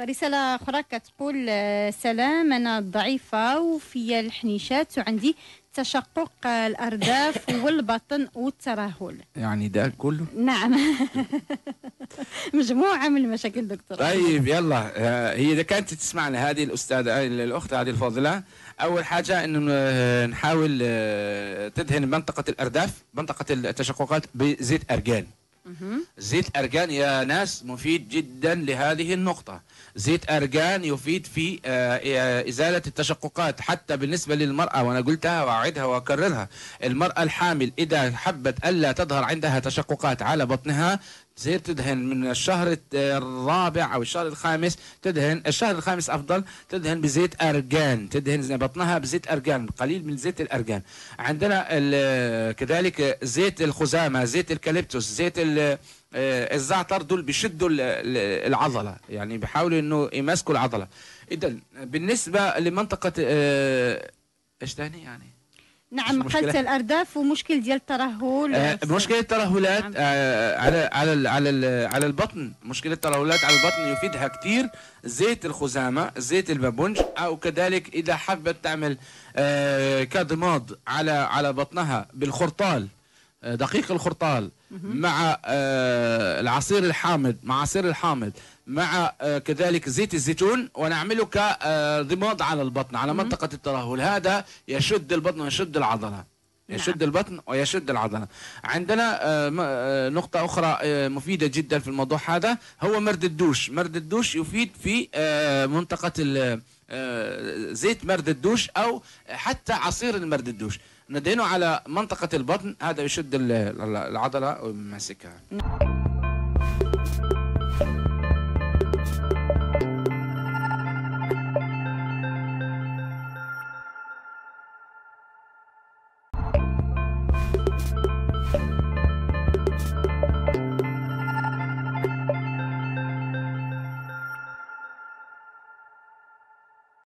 رسالة أخرى كتقول آه، سلام أنا ضعيفة وفي الحنيشات وعندي تشقق الارداف والبطن والترهل يعني ده كله نعم مجموعه من المشاكل دكتور طيب يلا آه، هي اذا كانت تسمعنا هذه الاستاذه آه، الاخت هذه الفاضله اول حاجه انه نحاول تدهن منطقه الارداف منطقه التشققات بزيت ارجان زيت أرجان يا ناس مفيد جدا لهذه النقطة زيت أرجان يفيد في آه، آه، إزالة التشققات حتى بالنسبة للمرأة وأنا قلتها وأعدها وأكررها المرأة الحامل إذا حبت ألا تظهر عندها تشققات على بطنها تصير تدهن من الشهر الرابع او الشهر الخامس تدهن الشهر الخامس افضل تدهن بزيت ارجان تدهن بطنها بزيت ارجان قليل من زيت الارجان عندنا كذلك زيت الخزامه زيت الكاليبتوس زيت آه، الزعتر دول بيشدوا العضله يعني بيحاولوا انه يمسكوا العضله اذا بالنسبه لمنطقه آه، ايش تاني يعني نعم مقلت الارداف ومشكل ديال الترهل آه مشكله الترهلات نعم. آه على على على على البطن مشكله الترهلات على البطن يفيدها كثير زيت الخزامه زيت البابونج او كذلك اذا حبت تعمل آه كضماد على على بطنها بالخرطال آه دقيق الخرطال مع آه، العصير الحامض مع عصير الحامض مع آه، كذلك زيت الزيتون ونعمله كضماد آه، على البطن على منطقة الترهل هذا يشد البطن ويشد العضلة نعم. يشد البطن ويشد العضلة عندنا نقطة أخرى مفيدة جدا في الموضوع هذا هو مرد الدوش مرد الدوش يفيد في منطقة آه، زيت مرد الدوش او حتى عصير المرد الدوش ندينه على منطقه البطن هذا يشد العضله ويمسكها